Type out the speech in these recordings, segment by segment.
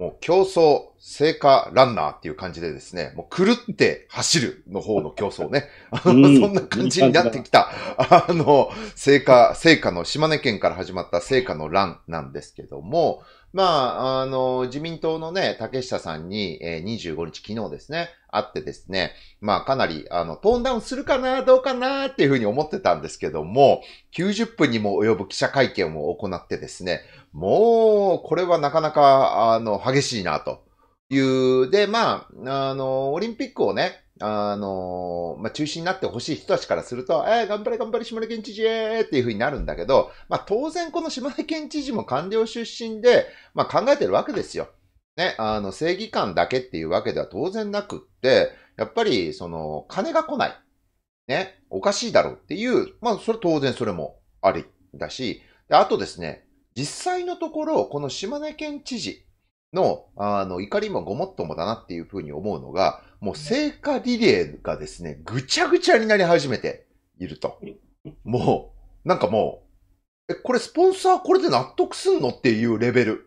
もう競争、成果ランナーっていう感じでですね、もう狂って走るの方の競争ね。あそんな感じになってきた、あの、成果、成果の島根県から始まった成果の欄なんですけども、まあ、あの、自民党のね、竹下さんに、えー、25日昨日ですね、会ってですね、まあ、かなり、あの、トーンダウンするかな、どうかな、っていうふうに思ってたんですけども、90分にも及ぶ記者会見を行ってですね、もう、これはなかなか、あの、激しいな、という。で、まあ、あの、オリンピックをね、あのー、まあ、中心になってほしい人たちからすると、えー、頑張れ頑張れ島根県知事えーっていうふうになるんだけど、まあ、当然この島根県知事も官僚出身で、まあ、考えてるわけですよ。ね、あの、正義感だけっていうわけでは当然なくって、やっぱり、その、金が来ない。ね、おかしいだろうっていう、まあ、それ当然それもありだし、であとですね、実際のところ、この島根県知事の、あの、怒りもごもっともだなっていうふうに思うのが、もう聖火リレーがですね、ぐちゃぐちゃになり始めていると。もう、なんかもう、え、これスポンサーこれで納得すんのっていうレベル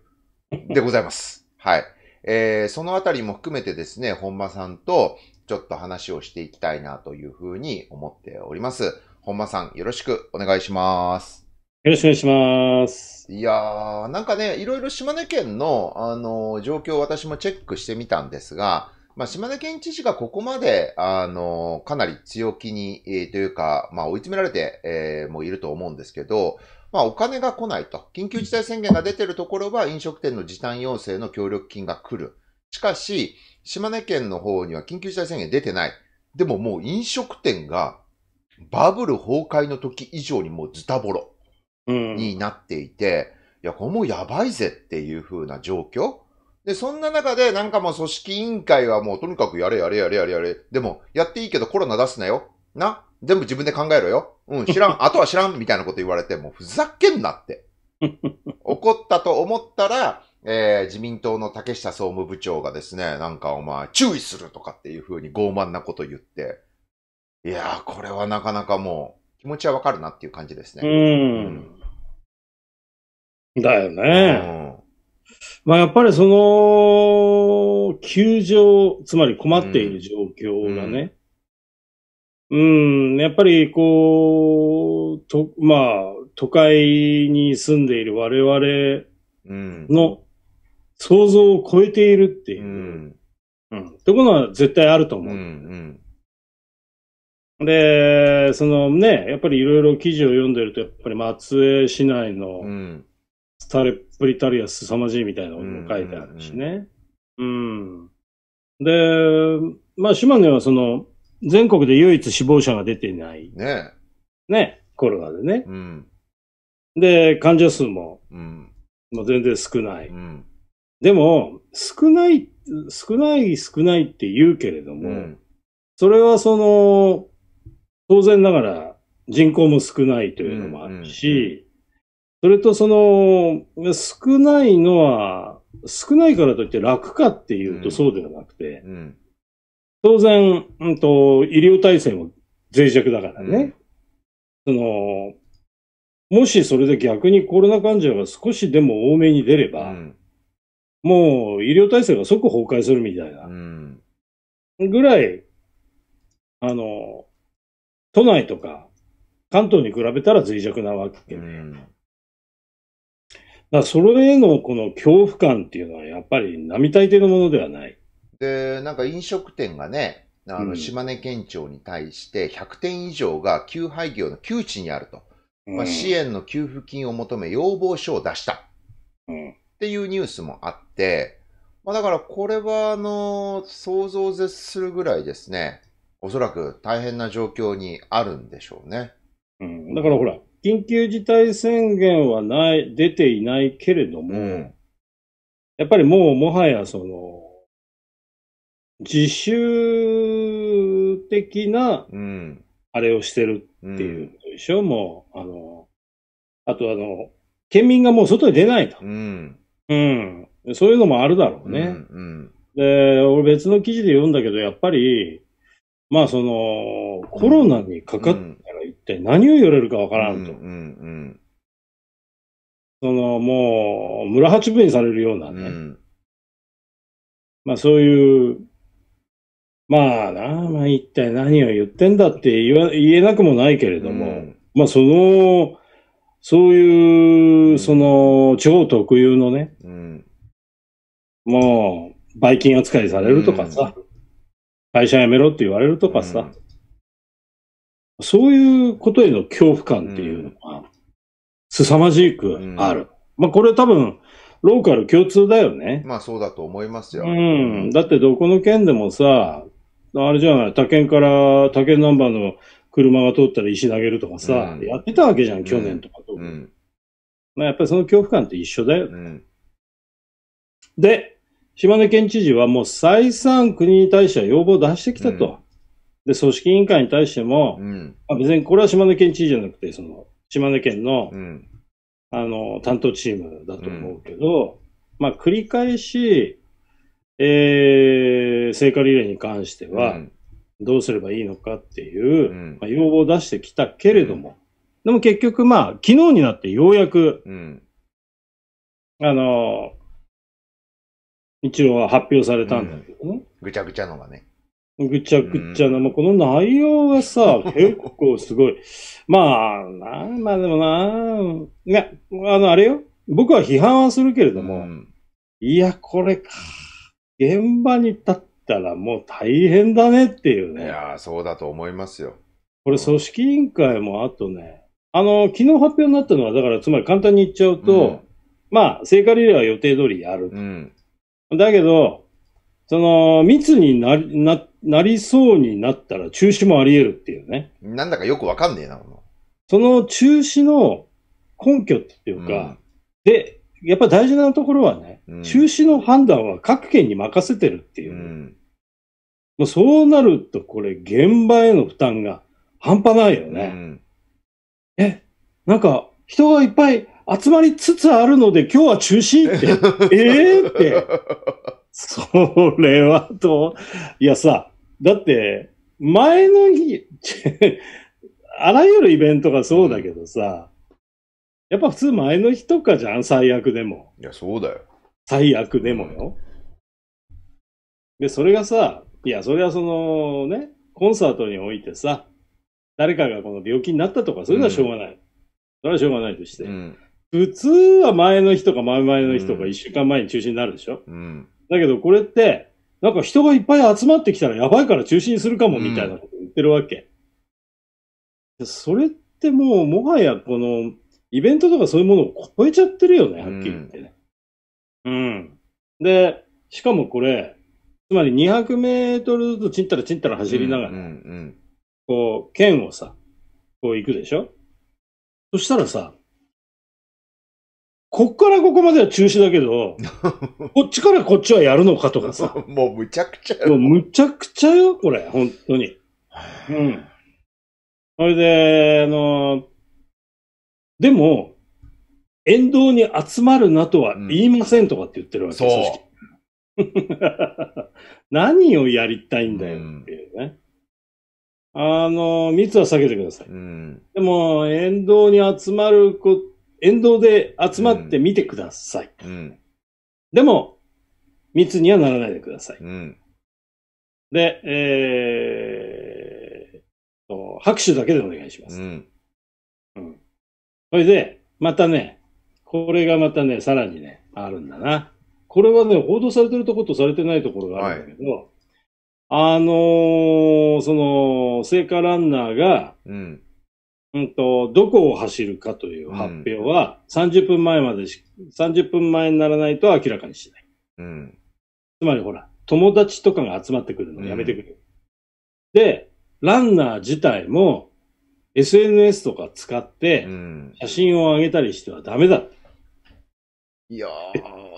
でございます。はい。えー、そのあたりも含めてですね、本間さんとちょっと話をしていきたいなというふうに思っております。本間さん、よろしくお願いします。よろしくお願いします。いやー、なんかね、いろいろ島根県の、あのー、状況を私もチェックしてみたんですが、まあ、島根県知事がここまで、あの、かなり強気に、えー、というか、まあ、追い詰められて、えー、もういると思うんですけど、まあ、お金が来ないと。緊急事態宣言が出てるところは、飲食店の時短要請の協力金が来る。しかし、島根県の方には緊急事態宣言出てない。でももう飲食店が、バブル崩壊の時以上にもうズタボロになっていて、うん、いや、これもやばいぜっていう風な状況で、そんな中で、なんかもう組織委員会はもうとにかくやれやれやれやれやれ。でも、やっていいけどコロナ出すなよ。な全部自分で考えろよ。うん、知らん。あとは知らん。みたいなこと言われて、もうふざけんなって。怒ったと思ったら、えー、自民党の竹下総務部長がですね、なんかお前、注意するとかっていうふうに傲慢なこと言って、いやー、これはなかなかもう、気持ちはわかるなっていう感じですね。うん。だよね。うんまあ、やっぱりその、窮状、つまり困っている状況がね、うん、うん、やっぱりこう、と、まあ、都会に住んでいる我々の想像を超えているっていう、うん、うん、ってことは絶対あると思う。うんうん、で、そのね、やっぱりいろいろ記事を読んでると、やっぱり松江市内の、うんされっぷりたるや凄まじいみたいなことも書いてあるしね。うん、うん、で、まあ、島根はその、全国で唯一死亡者が出てない。ねねコロナでね。うん。で、患者数も、うん。も全然少ない。うん。でも、少ない、少ない、少ないって言うけれども、うん、それはその、当然ながら人口も少ないというのもあるし、それとその、少ないのは、少ないからといって楽かっていうとそうではなくて、うんうん、当然、うんと、医療体制も脆弱だからね、うん、その、もしそれで逆にコロナ患者が少しでも多めに出れば、もう医療体制が即崩壊するみたいな、ぐらい、あの、都内とか関東に比べたら脆弱なわけで、ね、だそれへのこの恐怖感っていうのはやっぱり並大抵のものではない。で、なんか飲食店がね、あの、島根県庁に対して100店以上が休廃業の窮地にあると。うん、まあ、支援の給付金を求め要望書を出した。っていうニュースもあって、まあ、だからこれは、あの、想像を絶するぐらいですね、おそらく大変な状況にあるんでしょうね。うん、だからほら、緊急事態宣言はない、出ていないけれども、うん、やっぱりもうもはやその、自主的な、あれをしてるっていうことでしょ、うん、もう、あの、あとあの、県民がもう外に出ないと。うん。うん。そういうのもあるだろうね。うん、うん、で、俺別の記事で読んだけど、やっぱり、まあその、コロナにかかっって何を言われるかわからんと。うんうんうんその、もう、村八分にされるようなね。うん、まあそういう、まあなまあ一体何を言ってんだって言わ言えなくもないけれども、うん、まあその、そういう、その、地方特有のね、もう、イキン扱いされるとかさ、会社辞めろって言われるとかさ、そういうことへの恐怖感っていうのが、凄まじくある。まあ、これ多分、ローカル共通だよね。まあ、そうだと思いますよ。うん。だってどこの県でもさ、あれじゃない、他県から、他県ナンバーの車が通ったら石投げるとかさ、うん、やってたわけじゃん、去年とかと。うんうん、まあ、やっぱりその恐怖感って一緒だよ、ね、で、島根県知事はもう再三国に対しては要望を出してきたと。で、組織委員会に対しても、うん、まあ、別にこれは島根県知事じゃなくて、その、島根県の、うん、あの、担当チームだと思うけど、まあ、繰り返し、えー、聖火リレーに関しては、どうすればいいのかっていう、まあ、要望を出してきたけれども、でも結局、まあ、昨日になってようやく、あの、一応は発表されたんだけどね。ぐちゃぐちゃのがね。ぐちゃぐちゃな、まあ、この内容がさ、結構すごい。まあ、なまあでもな、ね、あの、あれよ。僕は批判はするけれども、いや、これか。現場に立ったらもう大変だねっていうね。いやそうだと思いますよ。これ、組織委員会もあとね、あの、昨日発表になったのは、だから、つまり簡単に言っちゃうと、うん、まあ、聖火リレーは予定通りやる。うん、だけど、その、密にななって、なりそうになったら中止もあり得るっていうね。なんだかよくわかんねえな、その中止の根拠っていうか、うん、で、やっぱ大事なところはね、うん、中止の判断は各県に任せてるっていう。うん、もうそうなると、これ、現場への負担が半端ないよね。え、なんか、人がいっぱい集まりつつあるので、今日は中止って、ええって。それはと、いやさ、だって、前の日、あらゆるイベントがそうだけどさ、うん、やっぱ普通前の日とかじゃん、最悪でも。いや、そうだよ。最悪でもよ。で、それがさ、いや、それはそのね、コンサートにおいてさ、誰かがこの病気になったとか、そういうのはしょうがない。うん、それはしょうがないとして。うん、普通は前の日とか前々の日とか1週間前に中止になるでしょ、うん、だけどこれって、なんか人がいっぱい集まってきたらやばいから中止にするかもみたいなこと言ってるわけ。うん、それってもう、もはやこの、イベントとかそういうものを超えちゃってるよね、はっきり言ってね。うん、うん、で、しかもこれ、つまり200メートルずつちんたらちんたら走りながら、こう、剣をさ、こう行くでしょそしたらさ、こっからここまでは中止だけど、こっちからこっちはやるのかとかさ。もうむちゃくちゃもうむちゃくちゃよ、これ、本当に。うん。それで、あの、でも、沿道に集まるなとは言いませんとかって言ってるわけ、うん、そう。何をやりたいんだよっていうね。うん、あの、密は避けてください。うん、でも、沿道に集まること沿道で集まってみてください。うん、でも、密にはならないでください。うん、で、えー、拍手だけでお願いします。うん。うん。それで、またね、これがまたね、さらにね、あるんだな。これはね、報道されてるところとされてないところがあるんだけど、はいあのー、その、聖火ランナーが、うん、うんと、どこを走るかという発表は、30分前までし、30分前にならないと明らかにしない。うん。つまりほら、友達とかが集まってくるのやめてくれ、うん、で、ランナー自体も SNS とか使って写真を上げたりしてはダメだって。いや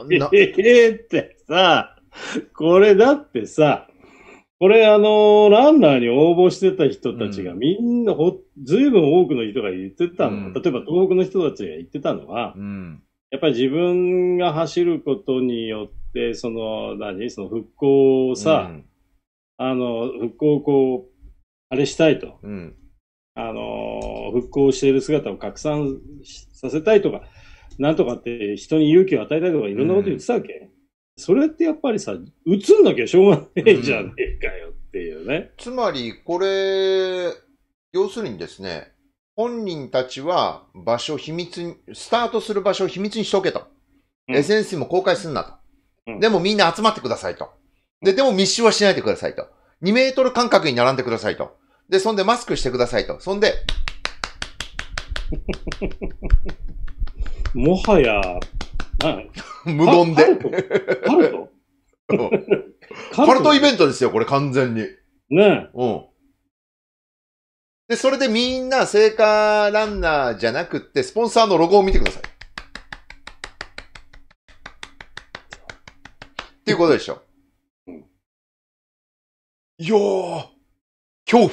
ー、ええってさ、これだってさ、これあのー、ランナーに応募してた人たちがみんなほずいぶん多くの人が言ってたの、うん、例えば東北の人たちが言ってたのは、うん、やっぱり自分が走ることによって、その、何その復興をさ、うん、あの、復興をこう、あれしたいと。あの、復興している姿を拡散させたいとか、なんとかって人に勇気を与えたいとかいろんなこと言ってたわけ。それってやっぱりさ、映んなきゃしょうがないじゃねえかよっていうね。つまり、これ、要するにですね、本人たちは場所秘密に、スタートする場所を秘密にしとけと。うん、SNS も公開すんなと、うん。でもみんな集まってくださいと。で、でも密集はしないでくださいと。2メートル間隔に並んでくださいと。で、そんでマスクしてくださいと。そんで、もはや、無言で。カルト カルトイベントですよ、これ完全に。ねえ。うん。で、それでみんな聖火ランナーじゃなくって、スポンサーのロゴを見てください。っていうことでしょ。うん。いやー、恐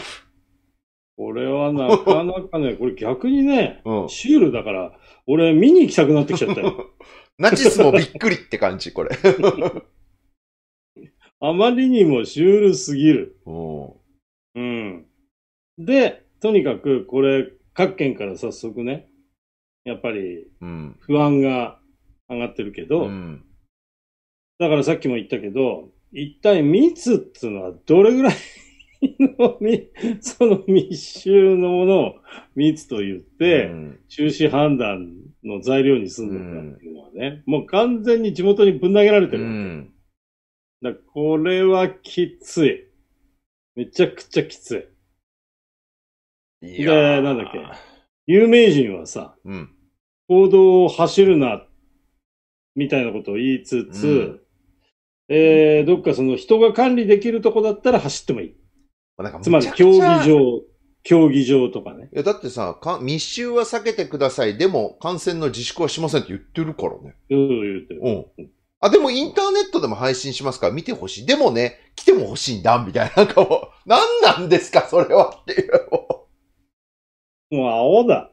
怖。これはなかなかね、これ逆にね、うん、シュールだから、俺見に行きたくなってきちゃったよ。ナチスもびっくりって感じ、これ。あまりにもシュールすぎる。うん。で、とにかくこれ、各県から早速ね、やっぱり不安が上がってるけど、うん、だからさっきも言ったけど、一体密っていうのはどれぐらいの その密集のものを密と言って、中止判断の材料にすんのかっていうのはね、もう完全に地元にぶん投げられてるうん、だこれはきつい。めちゃくちゃきつい。いやなんだっけ。有名人はさ、うん。行動を走るな、みたいなことを言いつつ、うん、えー、どっかその人が管理できるとこだったら走ってもいい。まあ、つまり競技場、競技場とかね。いや、だってさ、密集は避けてください。でも、感染の自粛はしませんって言ってるからね。うん、言ってる。うん。あ、でもインターネットでも配信しますから見てほしい。でもね、来てもほしいんだ、みたいな。なんか何なんですか、それはっていう。もう青だ。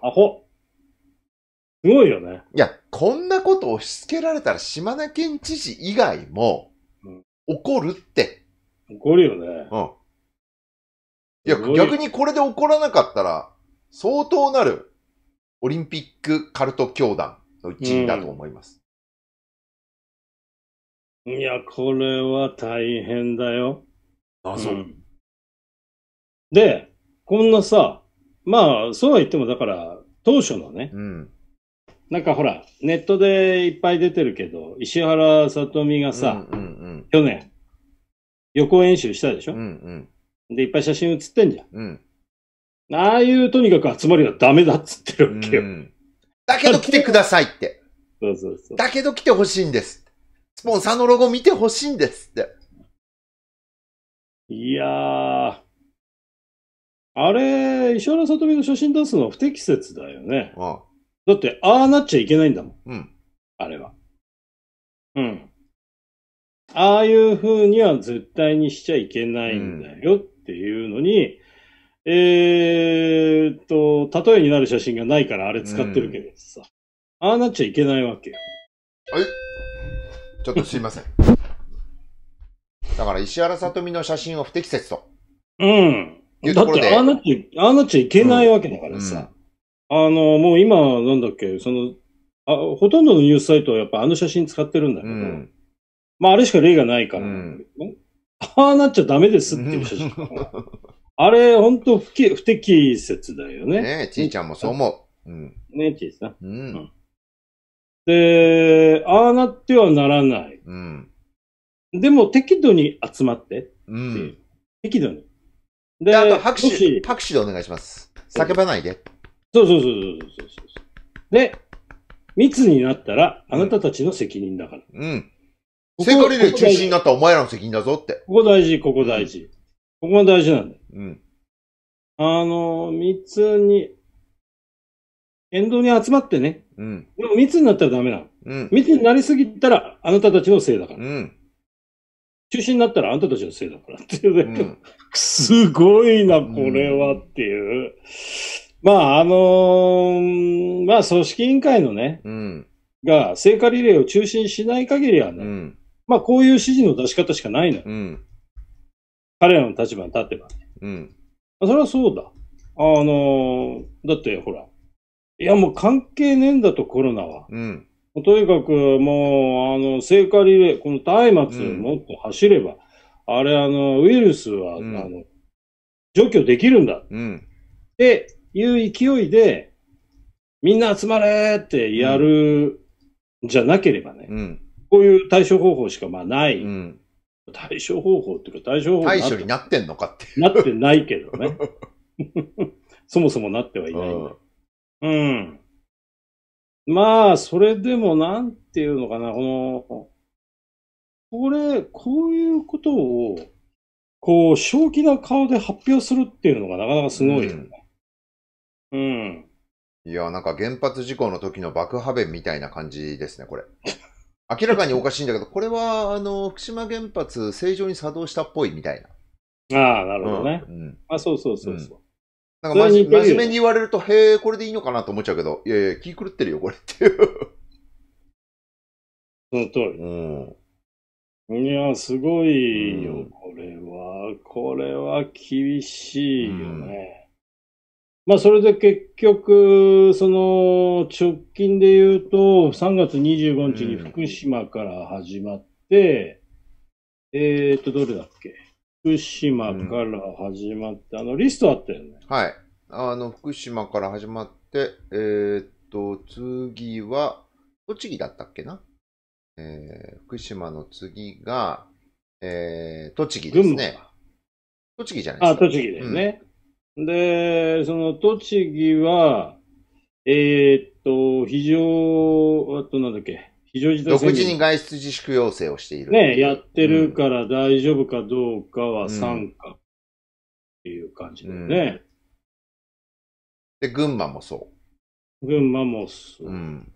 アホ。すごいよね。いや、こんなこと押し付けられたら島根県知事以外も、怒るって。怒るよね。うん。いや、逆にこれで怒らなかったら、相当なるオリンピックカルト教団の一員だと思います。うん、いや、これは大変だよ。あ、そう。うん、で、こんなさ、まあ、そうは言っても、だから、当初のね、うん、なんかほら、ネットでいっぱい出てるけど、石原さとみがさ、うんうんうん、去年、予行演習したでしょ、うんうん、で、いっぱい写真写ってんじゃん。うん、ああいうとにかく集まりはダメだっつってるわけよ。うん、だけど来てくださいって。そうそうそう。だけど来てほしいんです。スポンサーのロゴ見てほしいんですって。いやー、あれ、石原さとみの写真出すのは不適切だよね。ああだって、ああなっちゃいけないんだもん。うん。あれは。うん。ああいうふうには絶対にしちゃいけないんだよっていうのに、うん、えー、っと、例えになる写真がないからあれ使ってるけどさ。うん、ああなっちゃいけないわけよ。はい。ちょっとすいません。だから石原さとみの写真を不適切と。うん。だってああなっちゃ、ああなっちゃいけないわけだからさ。うんうん、あの、もう今、なんだっけ、その、あほとんどのニュースサイトはやっぱあの写真使ってるんだけど、うん、まああれしか例がないから、ああなっちゃダメですっていう写真。あれ、本当不不適切だよね。ねえ、ちいちゃんもそう思う。うん、ねえ、ちいさん。うんで、ああなってはならない。うん、でも適度に集まってっていう、うん、適度に。で、あと拍手、拍手でお願いします。叫ばないで。そうそうそうそうそうで、密になったら、あなたたちの責任だから。うん。聖火リレー中心になったらお前らの責任だぞって。ここ大事、ここ大事。ここが大事なんだよ。うん。あの、密に、沿道に集まってね。うん。でも密になったらダメなの。うん。密になりすぎたら、あなたたちのせいだから。うん。中心になったらあんたたちのせいだからっていううん、すごいな、これはっていう。まあ、あのー、まあ、組織委員会のね、うん、が聖火リレーを中心しない限りはね、うん、まあ、こういう指示の出し方しかないのよ。うん、彼らの立場に立ってばね。うん、それはそうだ。あのー、だってほら、いやもう関係ねえんだとコロナは。うんとにかくもう、あの、聖火リレー、この松明もっと走れば、うん、あれ、あの、ウイルスは、うん、あの、除去できるんだ。うん、っていう勢いで、みんな集まれってやる、うん、じゃなければね、うん、こういう対処方法しかまあない。うん。対処方法っていうか対処方法対処になってんのかってなってないけどね。そもそもなってはいない。うんまあ、それでもなんていうのかな、この、これ、こういうことを、こう、正気な顔で発表するっていうのがなかなかすごいよね。うん。うん、いや、なんか原発事故の時の爆破弁みたいな感じですね、これ。明らかにおかしいんだけど、これは、あの、福島原発正常に作動したっぽいみたいな。ああ、なるほどね。うん、うん、あ、そうそうそうそう。なんか真面目に言われると、へえ、これでいいのかなと思っちゃうけど、いやいや、気狂ってるよ、これっていう。その通り。うん。いや、すごいよ、これは。これは厳しいよね。うん、まあ、それで結局、その、直近で言うと、3月25日に福島から始まって、うん、えー、っと、どれだっけ福島から始まって、うん、あの、リストあったよね。はい。あの、福島から始まって、えー、っと、次は、栃木だったっけなえー、福島の次が、えー、栃木ですね。栃木じゃないですか。あ、栃木ですね。うん、で、その栃木は、えー、っと、非常、あとなんだっけ、非常事態独自に外出自粛要請をしているね、やってるから大丈夫かどうかは参加っていう感じだよね、うん、で、群馬もそう。群馬もそう。うん、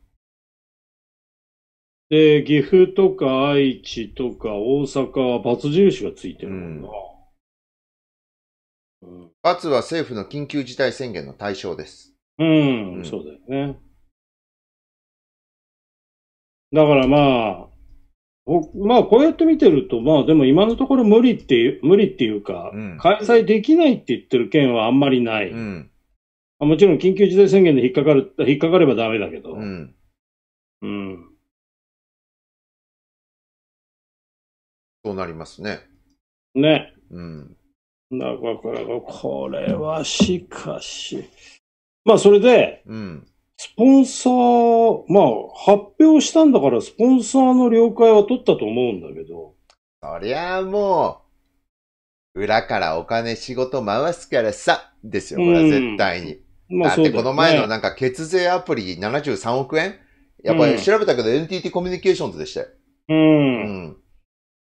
で、岐阜とか愛知とか大阪は罰印がついてるもんな。罰は政府の緊急事態宣言の対象です。うん、うん、そうだよね。だからまあ、まあ、こうやって見てると、まあ、でも今のところ無理っていう、無理っていうか、開催できないって言ってる県はあんまりない。うん、もちろん緊急事態宣言で引っかかる、引っかかればダメだけど。うん。うん。そうなりますね。ね。うん。だから、これはしかし。まあ、それで、うん。スポンサー、まあ、発表したんだから、スポンサーの了解は取ったと思うんだけど。そりゃあもう、裏からお金仕事回すからさ、ですよ、これは絶対に。うん、まあ、だってこの前のなんか血税アプリ73億円、ね、やっぱり調べたけど NTT コミュニケーションズでしたよ。うん。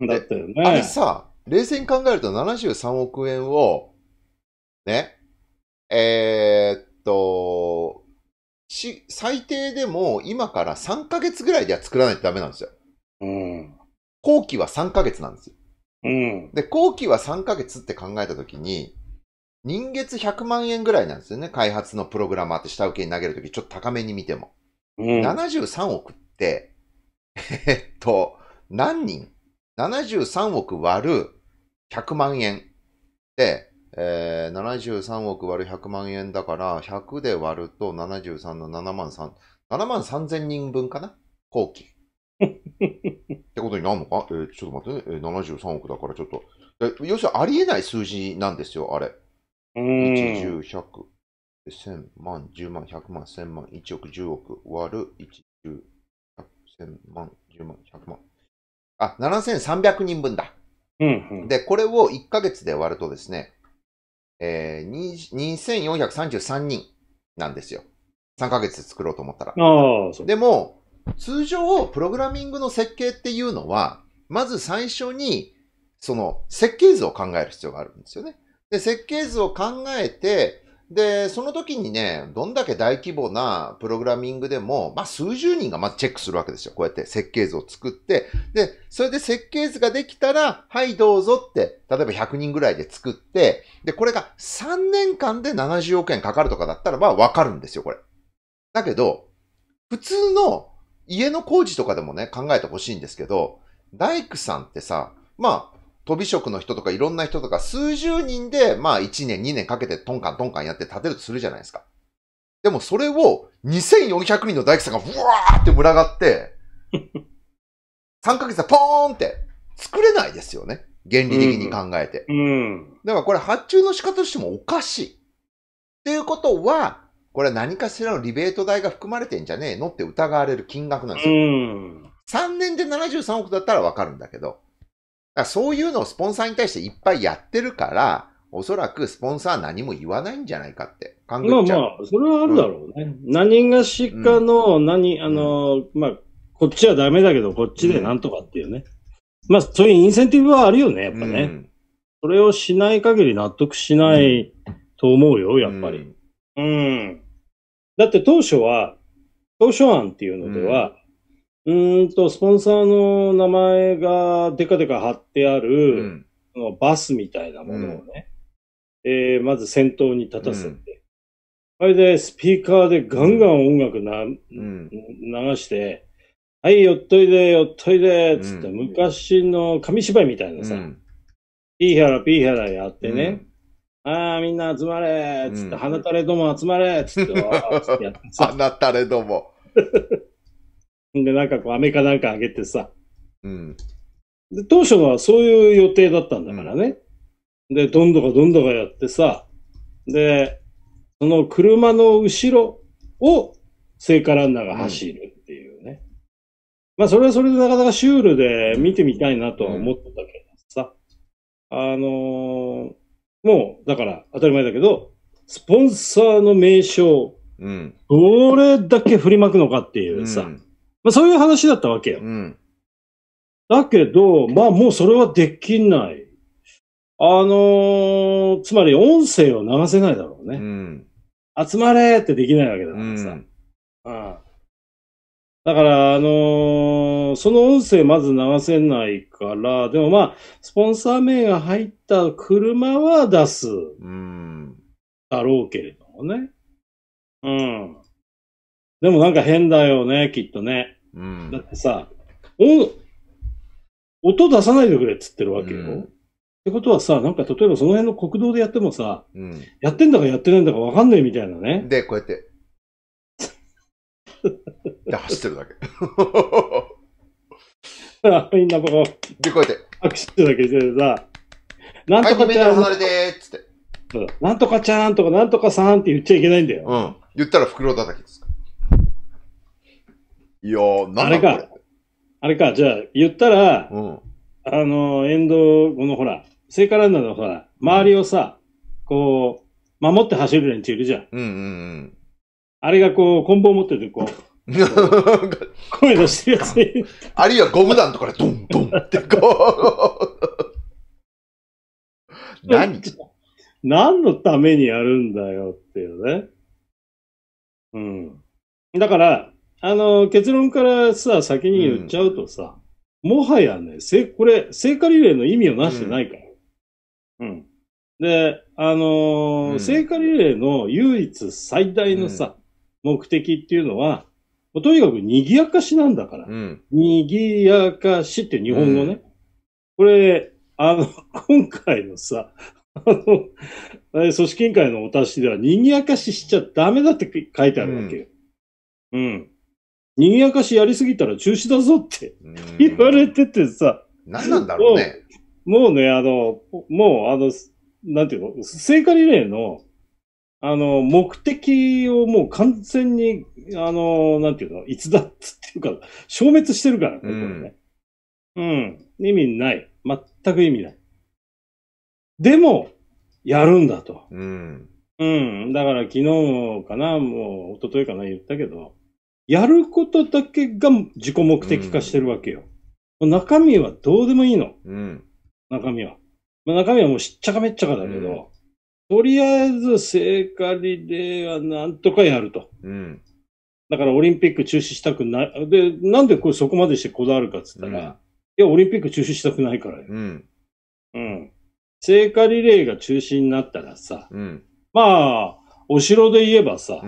うん、だったよね。あれさ、冷静に考えると73億円を、ね、えー、っと、し、最低でも今から3ヶ月ぐらいでは作らないとダメなんですよ。うん。後期は3ヶ月なんですよ。うん。で、後期は3ヶ月って考えたときに、人月100万円ぐらいなんですよね。開発のプログラマーって下請けに投げるとき、ちょっと高めに見ても。うん、73億って、えっと、何人 ?73 億割る100万円って、えー、73億割る100万円だから、100で割ると73の7万3、7万3000人分かな後期。ってことになるのかえー、ちょっと待ってね。えー、73億だからちょっと。え、要するにありえない数字なんですよ、あれ。うん。1、10、100、1000、万、10万、100万、1000万、1億、10億、割る、1、10、100、1000万1億1 0億割る1 1 0 1 0 0 0万10万、100万。あ、7300人分だ。うん、で、これを1ヶ月で割るとですね、えー、2433人なんですよ。3ヶ月で作ろうと思ったら。でも、通常、プログラミングの設計っていうのは、まず最初に、その設計図を考える必要があるんですよね。で、設計図を考えて、で、その時にね、どんだけ大規模なプログラミングでも、まあ、数十人がまずチェックするわけですよ。こうやって設計図を作って、で、それで設計図ができたら、はい、どうぞって、例えば100人ぐらいで作って、で、これが3年間で70億円かかるとかだったら、まあ、わかるんですよ、これ。だけど、普通の家の工事とかでもね、考えてほしいんですけど、大工さんってさ、まあ、飛び職の人とかいろんな人とか数十人で、まあ1年2年かけてトンカントンカンやって建てるとするじゃないですか。でもそれを2400人の大工さんがふわーって群がって、3 ヶ月でポーンって作れないですよね。原理的に考えて。うん。だからこれ発注の仕方としてもおかしい。っていうことは、これは何かしらのリベート代が含まれてんじゃねえのって疑われる金額なんですよ。うん。3年で73億だったらわかるんだけど、だそういうのをスポンサーに対していっぱいやってるから、おそらくスポンサー何も言わないんじゃないかって考えちゃう。まあまあ、それはあるだろうね。うん、何がしかの、何、うん、あの、まあ、こっちはダメだけど、こっちでなんとかっていうね。うん、まあ、そういうインセンティブはあるよね、やっぱね。それをしない限り納得しないと思うよ、やっぱり。うん。だって当初は、当初案っていうのでは、うんと、スポンサーの名前がデカデカ貼ってある、うんバスみたいなものをね、うん、えー、まず先頭に立たせて、うん、それでスピーカーでガンガン音楽な、うん、流して、はい、寄っといで、寄っといで、つって、昔の紙芝居みたいなさ、ピーヒャラ、ピーヒャラやってね、ああ、みんな集まれ、つって、花たれども集まれ、つって、わーつってやってさ。花たれども。で、なんかこう、アメかなんかあげてさ。うん。で、当初はそういう予定だったんだからね。うん、で、どんどかどんどかやってさ。で、その車の後ろを聖火ランナーが走るっていうね。うん、まあ、それはそれでなかなかシュールで見てみたいなとは思ったけどさ。うん、あのー、もう、だから当たり前だけど、スポンサーの名称、うん、どれだけ振りまくのかっていうさ。うんまあ、そういう話だったわけよ。うん。だけど、まあもうそれはできない。あのー、つまり音声を流せないだろうね。うん。集まれってできないわけだからさ。うん。ああだから、あのー、その音声まず流せないから、でもまあ、スポンサー名が入った車は出す。うん。だろうけれどもね。うん。でもなんか変だよね、きっとね。うん、だってさ、音、音出さないでくれっつってるわけよ。うん、ってことはさ、なんか例えばその辺の国道でやってもさ、うん、やってんだかやってないんだかわかんないみたいなね。で、こうやって。で、走ってるだけ。みんなこう。で、こうやって。握手だけしてさ、なんとかちゃん。はい、離れーって。なんとかちゃんとかなんとかさんって言っちゃいけないんだよ。うん。言ったら袋叩きですかいやー、なんだれかあれか、じゃあ、言ったら、うん。あの、エンド、このほら、聖火ランナーのほら、周りをさ、こう、守って走る連中いるじゃん。うんうんあれがこう、棍棒持ってて、こう、声出してるやついあるいはゴム弾とかでドンドンってこう。何何のためにやるんだよっていうね。うん。だから、あの、結論からさ、先に言っちゃうとさ、うん、もはやね、せ、これ、聖火リレーの意味をなしてないから。うん。うん、で、あのー、聖火リレーの唯一最大のさ、目的っていうのは、とにかく賑やかしなんだから。うん、賑やかしって日本語ね。これ、あの、今回のさ、あの、組織委員会のお達しでは、賑やかししちゃダメだって書いてあるわけよ。うん、うん賑やかしやりすぎたら中止だぞって言われててさ。何なんだろうねもう。もうね、あの、もうあの、なんていうの、聖火リレーの、あの、目的をもう完全に、あの、なんていうの、逸脱っていうか、消滅してるからね、これね。うん。意味ない。全く意味ない。でも、やるんだと。うん。うん。だから昨日かな、もう一昨日かな言ったけど、やることだけが自己目的化してるわけよ。うん、中身はどうでもいいの。うん、中身は。まあ、中身はもうしっちゃかめっちゃかだけど、うん、とりあえず聖火リレーはなんとかやると。だからオリンピック中止したくない。で、なんでこれそこまでしてこだわるかっつったら、いや、オリンピック中止したくないからよ。うん。うん。聖火リレーが中止になったらさ、まあ、お城で言えばさ、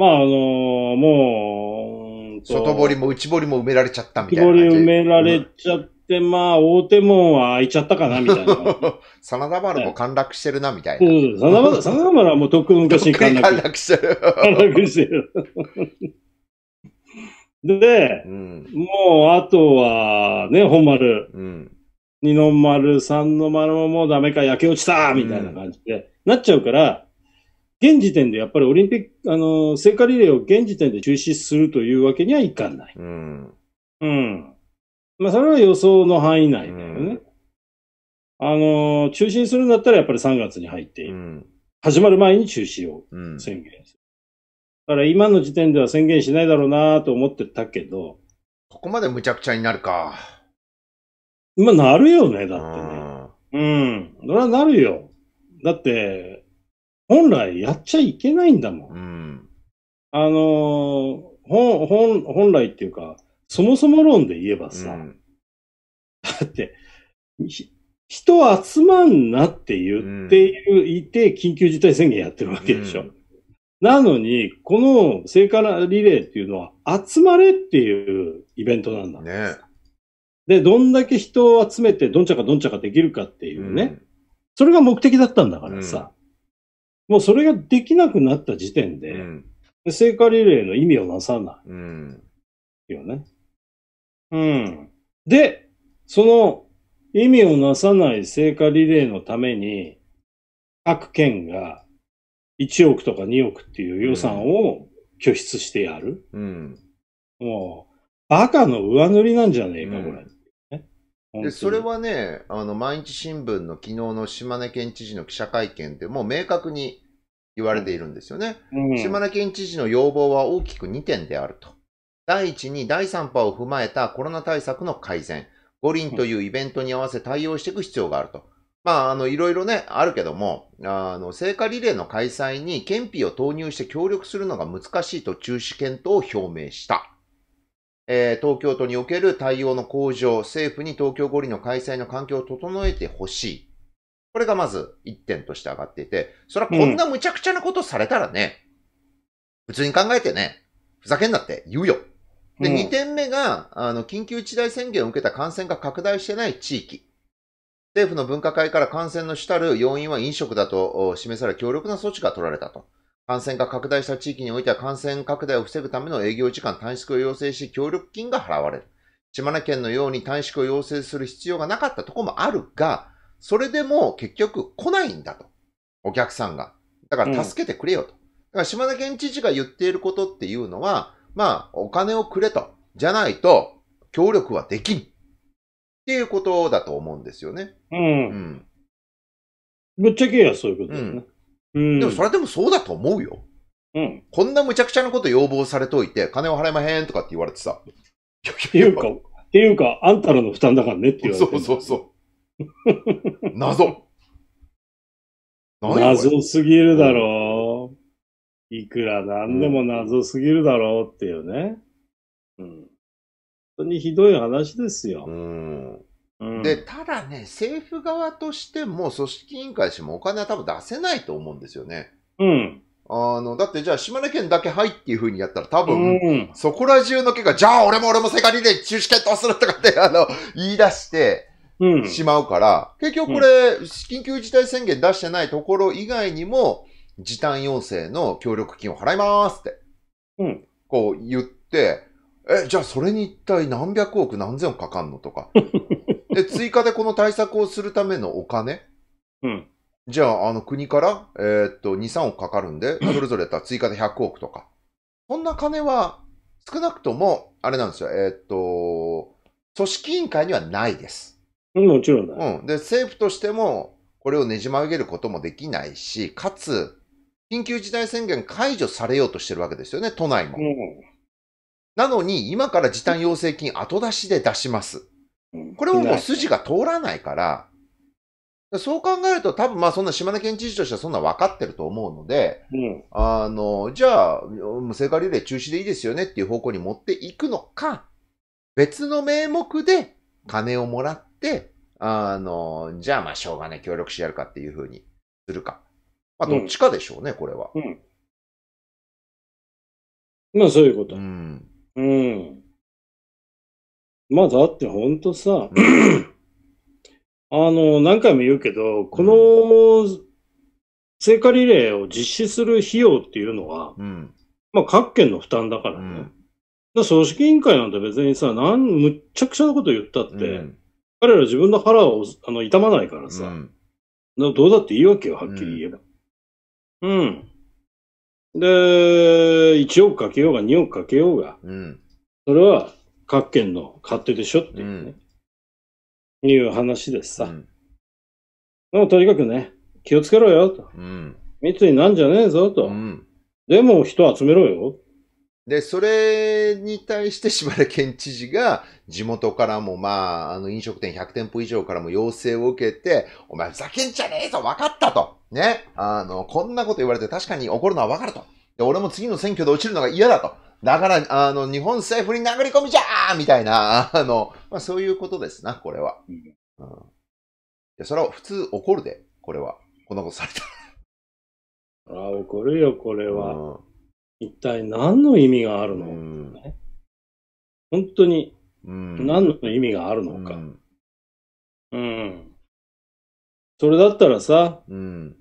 まあ、あのー、もう、外堀も内堀も埋められちゃったみたいな内堀埋められちゃって、うん、まあ、大手門は開いちゃったかな、みたいな。真田丸も陥落してるな、みたいな。そう真田真田丸はもうとっくの昔に陥落陥落してる。陥落してる。で、うん、もう、あとは、ね、本丸。うん、二の丸、三の丸ももうダメか、焼け落ちたみたいな感じで、なっちゃうから、現時点でやっぱりオリンピック、あの、聖火リレーを現時点で中止するというわけにはいかない。うん。うん。まあ、それは予想の範囲内だよね。うん、あの、中止するんだったらやっぱり3月に入って、うん、始まる前に中止を宣言する。うん、だから今の時点では宣言しないだろうなと思ってたけど。ここまで無茶苦茶になるか。まあ、なるよね、だってね。うん。それはなるよ。だって、本来やっちゃいけないんだもん。うん、あのー、本、本、本来っていうか、そもそも論で言えばさ、うん、だって、人集まんなって言っている、うん、いて、緊急事態宣言やってるわけでしょ。うん、なのに、この聖火リレーっていうのは、集まれっていうイベントなんだ。ね。で、どんだけ人を集めて、どんちゃかどんちゃかできるかっていうね。それが目的だったんだからさ。もうそれができなくなった時点で、うん、聖火リレーの意味をなさない。うん。よね。うん。で、その意味をなさない聖火リレーのために、各県が1億とか2億っていう予算を拠出してやる。うん。もう、バカの上塗りなんじゃねえか、これ。で、それはね、あの、毎日新聞の昨日の島根県知事の記者会見でもう明確に言われているんですよね。うん、島根県知事の要望は大きく2点であると。第1に第3波を踏まえたコロナ対策の改善、五輪というイベントに合わせ対応していく必要があると。まあ、あの、いろいろね、あるけども、あの、聖火リレーの開催に県費を投入して協力するのが難しいと中止検討を表明した。えー、東京都における対応の向上、政府に東京五輪の開催の環境を整えてほしい。これがまず1点として上がっていて、それはこんな無茶苦茶なことされたらね、うん、普通に考えてね、ふざけんなって言うよ。で、うん、2点目が、あの、緊急事態宣言を受けた感染が拡大してない地域。政府の分科会から感染の主たる要因は飲食だと示され強力な措置が取られたと。感染が拡大した地域においては感染拡大を防ぐための営業時間短縮を要請し、協力金が払われる。島根県のように短縮を要請する必要がなかったとこもあるが、それでも結局来ないんだと。お客さんが。だから助けてくれよと。うん、だから島根県知事が言っていることっていうのは、まあ、お金をくれと。じゃないと、協力はできん。っていうことだと思うんですよね。うん。うん。ぶっちゃけや、そういうことね。うん。でも、それでもそうだと思うよ。うん。こんな無茶苦茶なこと要望されといて、金を払えまへんとかって言われてさ。っていうか、っていうか、あんたらの負担だからねって言われて。そうそうそう。謎。謎すぎるだろう。いくらなんでも謎すぎるだろうっていうね。うん。本当にひどい話ですよ。うん。で、ただね、政府側としても組織委員会してもお金は多分出せないと思うんですよね。うん。あの、だってじゃあ島根県だけ入っていう風にやったら多分、うん、そこら中の結果、じゃあ俺も俺も世界リレー中止決闘するとかって、あの、言い出して、しまうから、うん、結局これ、緊急事態宣言出してないところ以外にも、時短要請の協力金を払いますって、うん、こう言って、え、じゃあそれに一体何百億何千億かかんのとか。で、追加でこの対策をするためのお金。うん。じゃあ、あの国から、えー、っと、2、3億かかるんで、それぞれた追加で100億とか。そんな金は、少なくとも、あれなんですよ。えー、っと、組織委員会にはないです。もちろんだ。うん。で、政府としても、これをねじ曲げることもできないし、かつ、緊急事態宣言解除されようとしてるわけですよね、都内も。うん、なのに、今から時短要請金後出しで出します。これももう筋が通らないから、そう考えると多分まあそんな島根県知事としてはそんな分かってると思うので、うん、あの、じゃあ、無成果リレー中止でいいですよねっていう方向に持っていくのか、別の名目で金をもらって、で、あの、じゃあまあしょうがね、協力してやるかっていうふうにするか。まあどっちかでしょうね、うん、これは。うん。まあそういうこと。うん。うん。まあだってほんとさ、あの、何回も言うけど、この聖火リレーを実施する費用っていうのは、うん、まあ各県の負担だからね。うん、組織委員会なんて別にさ、なん、むっちゃくちゃなこと言ったって、うん、彼ら自分の腹をあの痛まないからさ、うん、どうだっていいわけよ、はっきり言えば。うん。うん、で、1億かけようが2億かけようが、うん、それは各県の勝手でしょっていうね、いう話でさ。うん、とにかくね、気をつけろよと。密になんじゃねえぞと。でも人集めろよ。で、それに対して島根県知事が地元からもまあ、あの飲食店100店舗以上からも要請を受けて、お前ふざけんじゃねえぞわかったとね。あの、こんなこと言われて確かに怒るのはわかると。で、俺も次の選挙で落ちるのが嫌だと。だから、あの、日本政府に殴り込みじゃーみたいな、あの、まあそういうことですな、これは。うん。いそれは普通怒るで、これは。こんなことされたら。ああ、怒るよ、これは。うん一体何の意味があるの、うん、本当に何の意味があるのか。うん。それだったらさ、うん、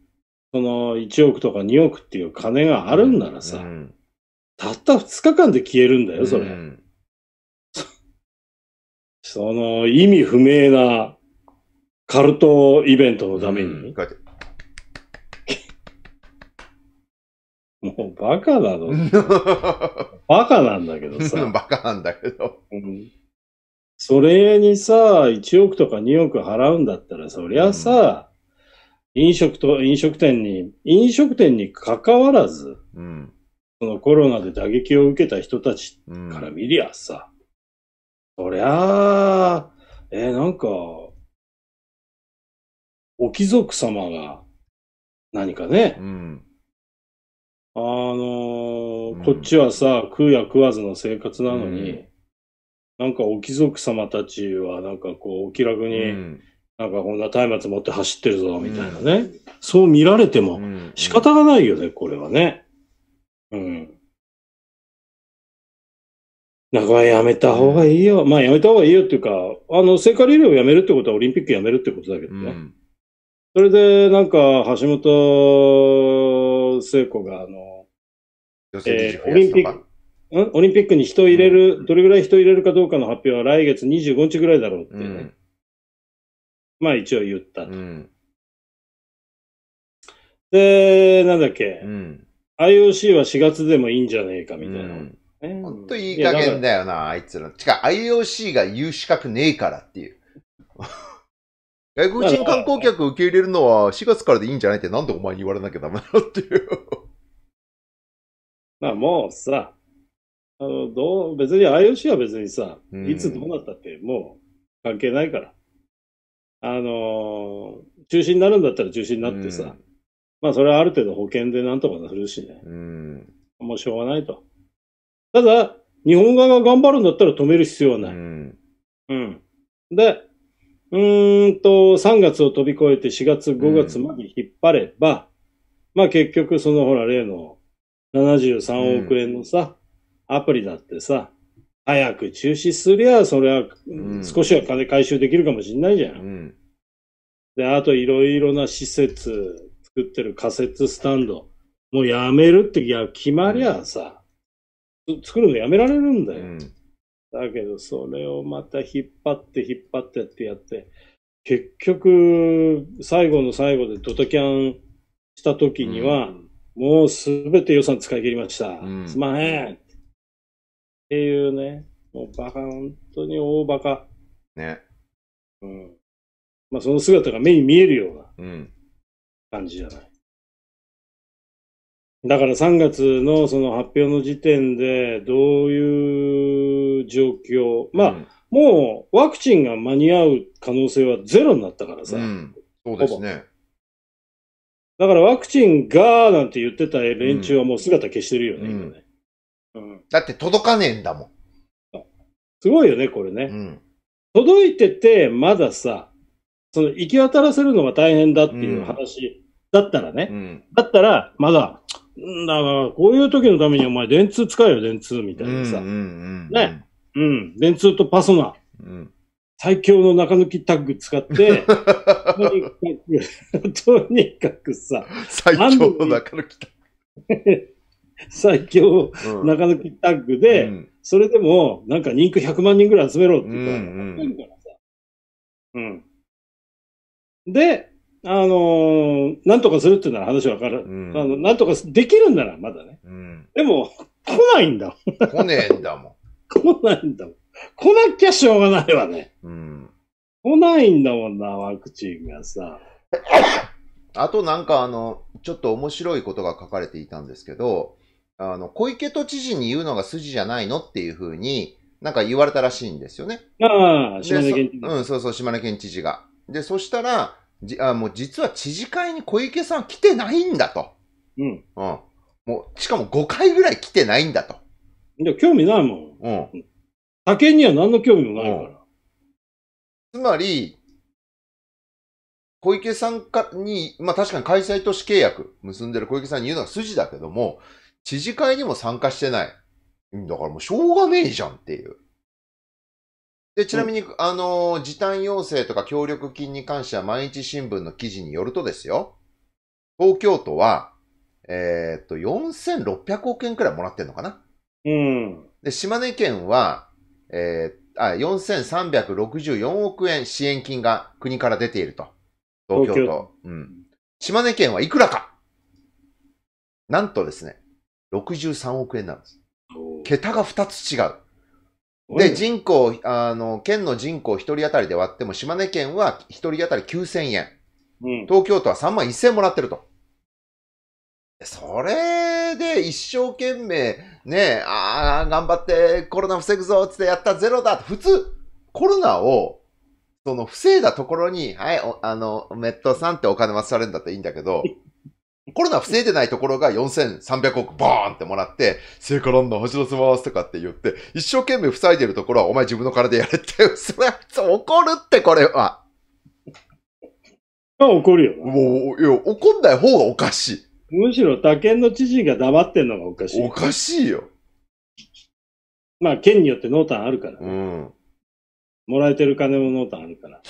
その1億とか2億っていう金があるんならさ、うん、たった2日間で消えるんだよ、それ。うん、その意味不明なカルトイベントのために。バカなの。バカなんだけどさ。バカなんだけど、うん。それにさ、1億とか2億払うんだったら、そりゃさ、うん、飲食と、飲食店に、飲食店に関わらず、うん、そのコロナで打撃を受けた人たちから見りゃさ、そりゃあ、えー、なんか、お貴族様が何かね、うん、あのー、こっちはさ、食うや食わずの生活なのに、なんかお貴族様たちは、なんかこう、お気楽に、なんかこんな松明持って走ってるぞ、みたいなね、うん。そう見られても仕方がないよね、うん、これはね。うん。だかやめた方がいいよ。まあやめた方がいいよっていうか、あの、聖火リレーをやめるってことはオリンピックやめるってことだけどね。うん、それで、なんか、橋本聖子が、あの、えー、オリンピック、んオリンピックに人入れる、うん、どれぐらい人入れるかどうかの発表は来月25日ぐらいだろうって、ねうん、まあ一応言ったと、うん、で、なんだっけ、IOC は4月でもいいんじゃねえかみたいな。うんえー、ほんといい加減だよな、あいつら。違う、IOC が言う資格ねえからっていう。外国人観光客を受け入れるのは4月からでいいんじゃないってなんでお前に言われなきゃだめなのっていう。まあもうさ、あの、どう、別に IOC は別にさ、いつどうなったってもう関係ないから。あの中止になるんだったら中止になってさ、うん、まあそれはある程度保険でなんとかするしね。うん、もうしょうがないと。ただ、日本側が頑張るんだったら止める必要はない。うん、うん、で、うんと、3月を飛び越えて4月、5月まで引っ張れば、うん、まあ結局そのほら例の73億円のさ、うん、アプリだってさ、早く中止すりゃ、それは少しは金回収できるかもしんないじゃん。うん、で、あといろいろな施設、作ってる仮設スタンド、もうやめるって決まりゃさ、作るのやめられるんだよ。だけど、それをまた引っ張って引っ張ってってやって、結局、最後の最後でドタキャンした時には、もうすべて予算使い切りました。うん、すまへんっていうね、もうバカ、本当に大バカ。ね。うん。まあその姿が目に見えるような感じじゃない。だから3月のその発表の時点で、どういう状況。まあ、うん、もうワクチンが間に合う可能性はゼロになったからさ。うん、そうですね。だからワクチンがーなんて言ってた連中はもう姿消してるよね、うん、今ね、うん。だって届かねえんだもん。すごいよね、これね。うん、届いてて、まださ、その行き渡らせるのが大変だっていう話だったらね。だったら、まだ、だからこういう時のためにお前電通使えよ、電通みたいなさ。うんうんうんうん、ね。うん。電通とパソナ。うん。最強の中抜きタッグ使って、とにかく、とにかくさ。最強の中抜きタッグ。最強、中抜きタッグで、うん、それでも、なんか人気100万人ぐらい集めろって言ったら、うんからさ。うん。で、あのー、なんとかするってなら話わかる、うん、あの。なんとかできるんならまだね。うん、でも、来ないんだもん。来ねえんだもん。来ないんだもん。来なきゃしょうがないわね。うん。来ないんだもんな、ワクチンがさ。あとなんかあの、ちょっと面白いことが書かれていたんですけど、あの、小池都知事に言うのが筋じゃないのっていうふうに、なんか言われたらしいんですよね。ああ、島根県知事。うん、そうそう、島根県知事が。で、そしたら、じあもう実は知事会に小池さん来てないんだと。うん。うん。もう、しかも5回ぐらい来てないんだと。いや、興味ないもん。うん。酒には何の興味もないから。つまり、小池さんかに、まあ確かに開催都市契約結んでる小池さんに言うのは筋だけども、知事会にも参加してない。うんだからもうしょうがねえじゃんっていう。で、ちなみに、あの時短要請とか協力金に関しては毎日新聞の記事によるとですよ、東京都は、えーっと、4600億円くらいもらってんのかなで、島根県は、えー、あ、4364億円支援金が国から出ていると。東京都。うん。島根県はいくらかなんとですね、63億円なんです。桁が2つ違う。で、人口、あの、県の人口1人当たりで割っても、島根県は1人当たり9000円。うん、東京都は3万1000円もらってると。それで一生懸命、ね、ああ、頑張ってコロナ防ぐぞつってやったゼロだ普通、コロナを、その防いだところに、はい、あの、メットさんってお金渡されるんだっていいんだけど、コロナ防いでないところが4300億ボーンってもらって、聖火ランナー走らせますとかって言って、一生懸命塞いでるところはお前自分の体でやれって、それは怒るってこれは。怒るよ。もう、いや、怒んない方がおかしい。むしろ他県の知事が黙ってんのがおかしい。おかしいよ。まあ、県によって濃淡あるから、ね。うん。もらえてる金も濃淡あるから。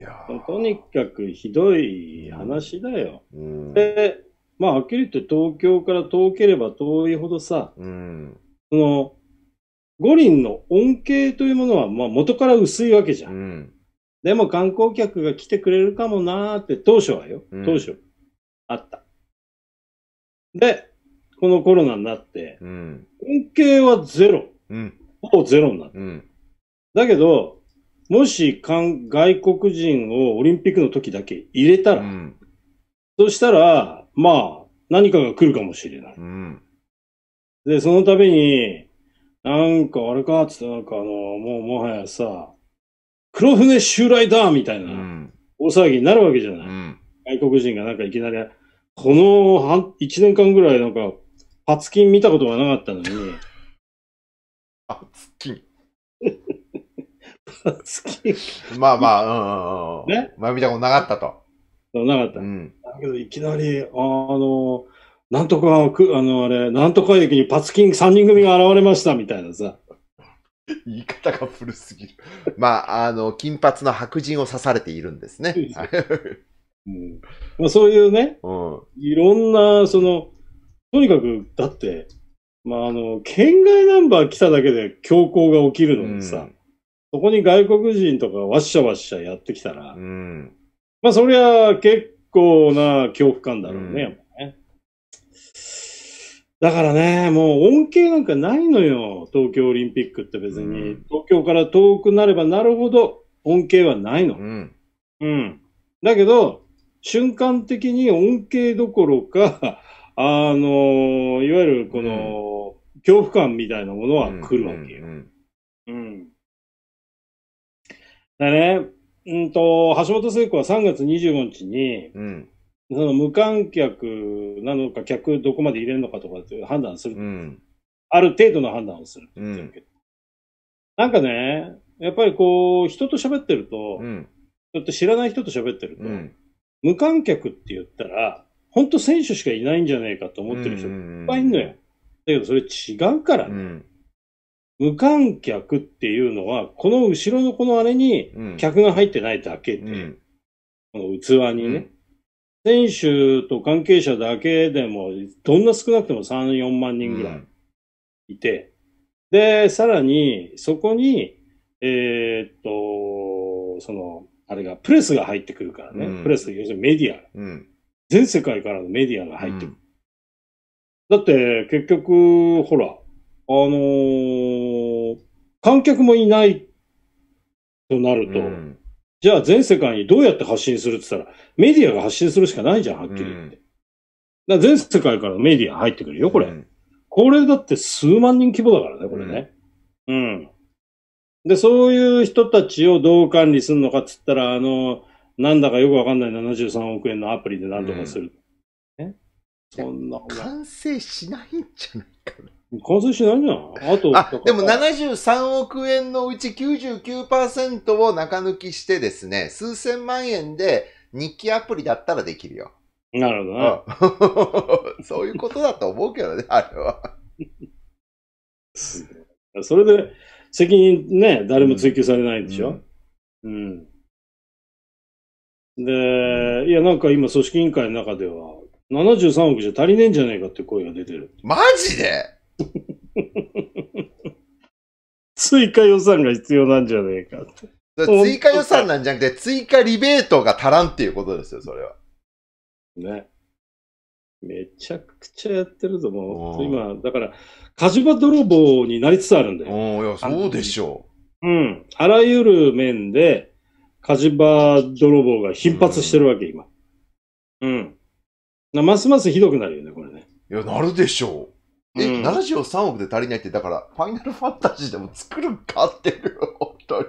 いやとにかくひどい話だよ。うん、で、まあ、はっきり言って東京から遠ければ遠いほどさ、うん、その、五輪の恩恵というものは、まあ、元から薄いわけじゃん。うん、でも観光客が来てくれるかもなーって当初はよ、当初あった。で、このコロナになって、うん、恩恵はゼロ。うん、ほぼゼロになった。うん、だけど、もし外国人をオリンピックの時だけ入れたら、うん、そしたら、まあ、何かが来るかもしれない。うん、で、そのたに、なんかあれか、っつってなんかあの、もうもはやさ、黒船襲来だみたいな、大騒ぎになるわけじゃない。うん、外国人がなんかいきなりこの半、1年間ぐらいなんか、パツキン見たことがなかったのに。パツキン。パツキン。まあまあ、うん、うん。ね。まあ見たことなかったと。なかった。うん。だけど、いきなり、あの、なんとか、くあの、あれ、なんとか駅にパツキン3人組が現れました、みたいなさ。言い方が古すぎる。まあ、あの、金髪の白人を刺されているんですね。うんまあ、そういうね、うん、いろんな、その、とにかく、だって、まあ、あの、県外ナンバー来ただけで強行が起きるのにさ、うん、そこに外国人とかわっしゃわっしゃやってきたら、うん、まあ、そりゃ結構な恐怖感だろうね、ね。だからね、もう恩恵なんかないのよ、東京オリンピックって別に。東京から遠くなればなるほど恩恵はないの。うん。だけど、瞬間的に恩恵どころか、あの、いわゆるこの、恐怖感みたいなものは来るわけよ。うん、うん。だね、うんと、橋本聖子は3月25日に、うん、その無観客なのか、客どこまで入れるのかとかっていう判断する。うん、ある程度の判断をするって言ってるけど。なんかね、やっぱりこう、人と喋ってると、うん、ちょっと知らない人と喋ってると、うん無観客って言ったら、本当選手しかいないんじゃないかと思ってる人いっぱいいるのよ。だけどそれ違うからね。うん、無観客っていうのは、この後ろのこのあれに客が入ってないだけで、うん、この器にね、うん、選手と関係者だけでも、どんな少なくても3、4万人ぐらいいて、で、さらに、そこに、えー、っと、その、あれが、プレスが入ってくるからね。うん、プレス、要するにメディア、うん。全世界からのメディアが入ってくる。だって、結局、ほら、あのー、観客もいないとなると、じゃあ全世界にどうやって発信するって言ったら、メディアが発信するしかないじゃん、はっきり言って。だ全世界からのメディア入ってくるよ、これ。これだって数万人規模だからね、これね。うん。で、そういう人たちをどう管理するのかっつったら、あの、なんだかよくわかんない73億円のアプリで何とかする。うん、ね、そんな。完成しないんじゃないかな。完成しないんじゃないあと。あ、でも73億円のうち99%を中抜きしてですね、数千万円で日記アプリだったらできるよ。なるほど、な。うん、そういうことだと思うけどね、あれは。それで、責任ね、誰も追及されないんでしょ。うん。うん、で、いや、なんか今、組織委員会の中では、73億じゃ足りねえんじゃねえかって声が出てる。マジで 追加予算が必要なんじゃねえかって。追加予算なんじゃなくて、追加リベートが足らんっていうことですよ、それは。ね。めちゃくちゃやってるぞ、もう。今、だから、火事場泥棒になりつつあるんだよ。いやそうでしょう。うん。あらゆる面で、火事場泥棒が頻発してるわけ、今。うん。ますますひどくなるよね、これね。いや、なるでしょう。え、うん、73億で足りないって、だから、ファイナルファンタジーでも作るかってる、本当に。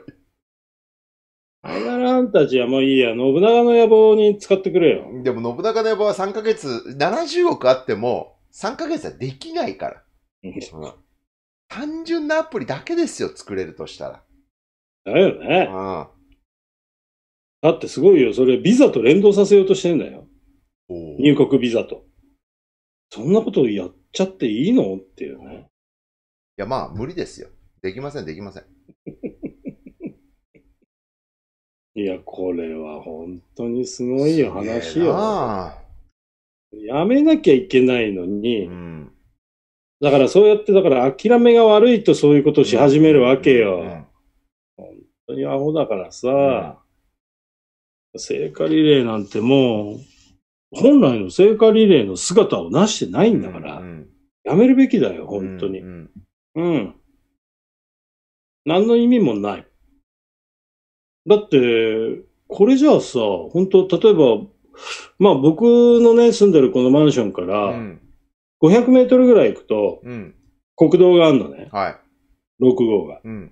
あんならんたちはもういいや、信長の野望に使ってくれよ。でも信長の野望は3ヶ月、70億あっても、3ヶ月はできないから。うん、単純なアプリだけですよ、作れるとしたら。だよね。うん。だってすごいよ、それビザと連動させようとしてんだよ。入国ビザと。そんなことやっちゃっていいのっていうね。いや、まあ、無理ですよ。できません、できません。いや、これは本当にすごい話よ。やめなきゃいけないのに、うん、だからそうやって、だから諦めが悪いとそういうことし始めるわけよ。うんうん、本当にアホだからさ、聖火リレーなんてもう、本来の聖火リレーの姿をなしてないんだから、やめるべきだよ、本当に。うん。何の意味もない。だって、これじゃあさ、本当例えば、まあ僕のね、住んでるこのマンションから、500メートルぐらい行くと、国道があるのね。はい。6号が。うん。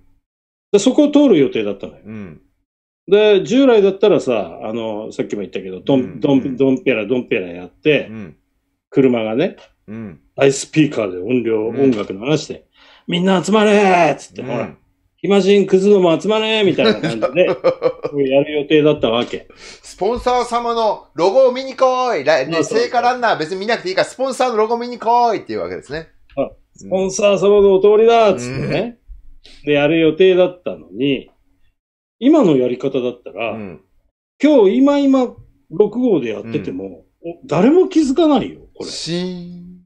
で、そこを通る予定だったのよ。うん。で、従来だったらさ、あの、さっきも言ったけど、ドン、ドン、ドンペラ、ドンペラやって、うん、車がね、うん、アイスピーカーで音量、音楽流して、みんな集まれつって、ほら、暇人クズども集まれみたいな感じで、やる予定だったわけ。スポンサー様のロゴを見に来いね、聖火ランナー別に見なくていいから、スポンサーのロゴ見に来いっていうわけですね。スポンサー様のお通りだっつってね、うん、で、やる予定だったのに、今のやり方だったら、うん、今日今今6号でやってても、うん、誰も気づかないよ、これ。しーん。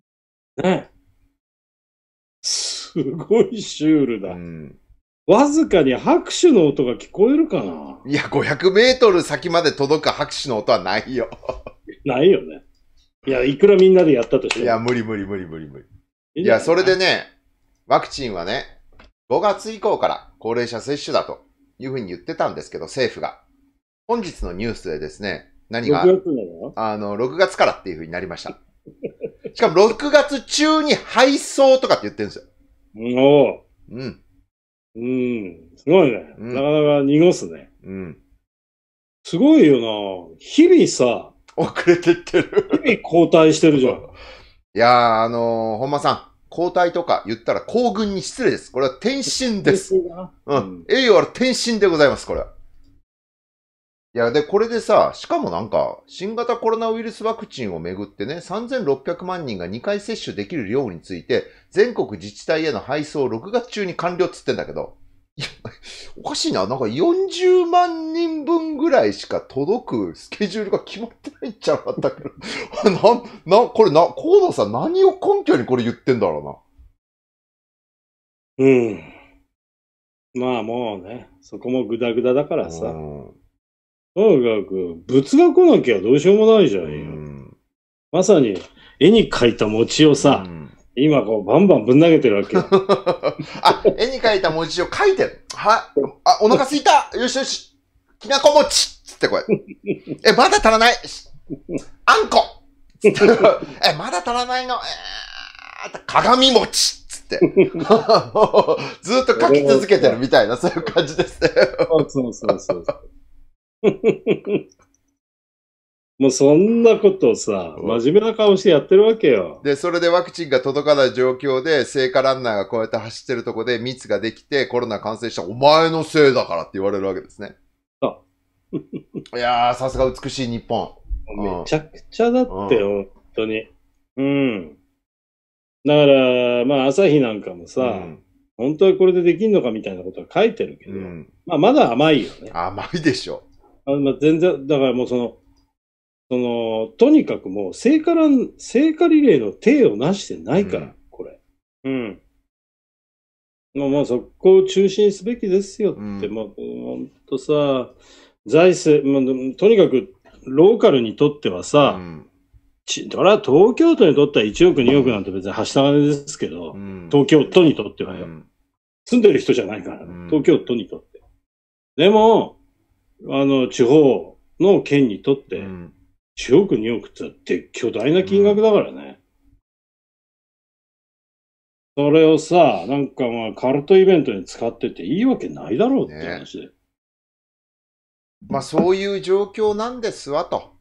ね。すごいシュールだ。うんわずかに拍手の音が聞こえるかないや、500メートル先まで届く拍手の音はないよ。ないよね。いや、いくらみんなでやったとしても。いや、無理無理無理無理無理。いや、それでね、ワクチンはね、5月以降から高齢者接種だというふうに言ってたんですけど、政府が。本日のニュースでですね、何が、あの、6月からっていうふうになりました。しかも6月中に配送とかって言ってるんですよ。おうん。うん。すごいね。なかなか濁すね。うん。すごいよな。日々さ。遅れてってる日々交代してるじゃん。いやー、あのー、本間さん。交代とか言ったら、行軍に失礼です。これは転身です。ですうん。栄誉ある転身でございます、これは。いや、で、これでさ、しかもなんか、新型コロナウイルスワクチンをめぐってね、3600万人が2回接種できる量について、全国自治体への配送を6月中に完了っつってんだけど、いや、おかしいな。なんか40万人分ぐらいしか届くスケジュールが決まってないんちゃうったけど。な、な、これな、河野さん何を根拠にこれ言ってんだろうな。うん。まあもうね、そこもグダグダだからさ。うんとにかく、仏が来なきゃどうしようもないじゃんよ。うん、まさに、絵に描いた餅をさ、うん、今こう、バンバンぶん投げてるわけ。あ、絵に描いた餅を描いてる。は、あ、お腹すいたよしよしきなこ餅つってこれ。え、まだ足らないあんこ え、まだ足らないの、えー、鏡餅って。ずっと書き続けてるみたいな、そういう感じですね。そうそうそうそう。もうそんなことをさ、真面目な顔してやってるわけよ。で、それでワクチンが届かない状況で、聖火ランナーがこうやって走ってるとこで密ができて、コロナ感染したお前のせいだからって言われるわけですね。あ いやー、さすが美しい日本。めちゃくちゃだって、うん、本当に。うん。だから、まあ、朝日なんかもさ、うん、本当はこれでできんのかみたいなことは書いてるけど、うん、まあ、まだ甘いよね。甘いでしょ。あまあ、全然、だからもうその、その、とにかくもう聖火ラン、聖火リレーの体をなしてないから、うん、これ。うん。もう、もうそこを中心すべきですよって、うん、もう、ほんとさ、財政、もとにかくローカルにとってはさ、うん、ちそ東京都にとっては1億2億なんて別にはした金ですけど、うん、東京都にとってはよ、うん、住んでる人じゃないから、東京都にとって。でも、あの、地方の県にとって、う4億、2億って巨大な金額だからね。それをさ、なんかまあ、カルトイベントに使ってていいわけないだろうって話で。ね、まあ、そういう状況なんですわ、と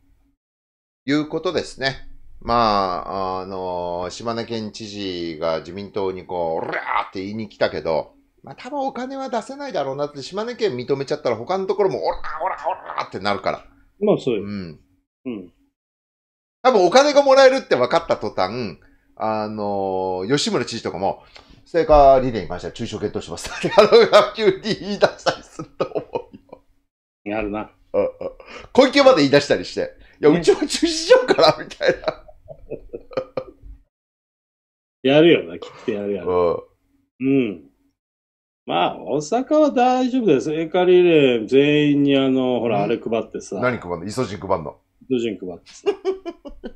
いうことですね。まあ、あの、島根県知事が自民党にこう、おらーって言いに来たけど、まあ多分お金は出せないだろうなって、島根県認めちゃったら他のところも、おらおらおらってなるから。まあそうよ。うん。うん。多分お金がもらえるって分かった途端、あのー、吉村知事とかも、ステーカリレーに関しては中小検討しますって、あの、急に言い出したりすると思うよ。やるな。うんうん。小池まで言い出したりして、いや、うちも中止しようかな、みたいな。やるよな、きっとやるやろ。うん。うんまあ、大阪は大丈夫です。エカリレー全員にあの、ほら、あれ配ってさ。何配んのイソジン配んのイソジン配ってさ。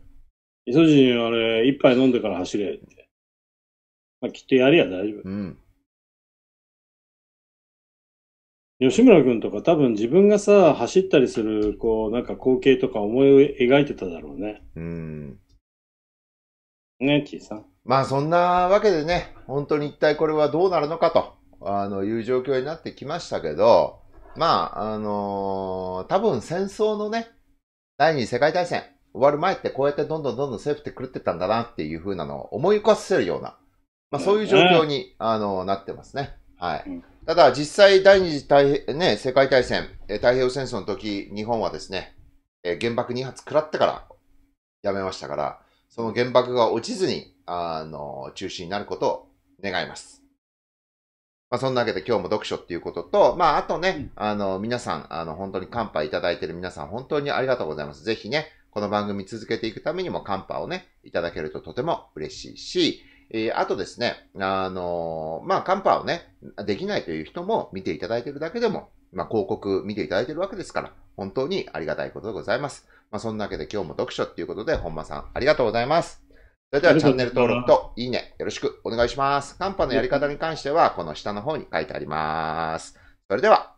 イソジンあれ、一杯飲んでから走れって。まあ、きっとやりゃ大丈夫。うん。吉村君とか多分自分がさ、走ったりする、こう、なんか光景とか思い描いてただろうね。うん。ね、キーさん。まあそんなわけでね、本当に一体これはどうなるのかと。あの、いう状況になってきましたけど、まあ、あのー、多分戦争のね、第二次世界大戦終わる前ってこうやってどんどんどんどん政府って狂ってたんだなっていう風なのを思い浮かせるような、まあそういう状況に、あのなってますね。はい。ただ実際第二次大、ね、世界大戦、太平洋戦争の時、日本はですね、原爆2発食らってからやめましたから、その原爆が落ちずに、あの、中止になることを願います。まあ、そんなわけで今日も読書っていうことと、まあ、あとね、うん、あの、皆さん、あの、本当に乾杯いただいてる皆さん、本当にありがとうございます。ぜひね、この番組続けていくためにも乾杯をね、いただけるととても嬉しいし、えー、あとですね、あのー、まあ、カンパをね、できないという人も見ていただいてるだけでも、まあ、広告見ていただいてるわけですから、本当にありがたいことでございます。まあ、そんなわけで今日も読書っていうことで、本間さん、ありがとうございます。それではチャンネル登録といいねよろしくお願いします。カンパのやり方に関しては、この下の方に書いてあります。それでは。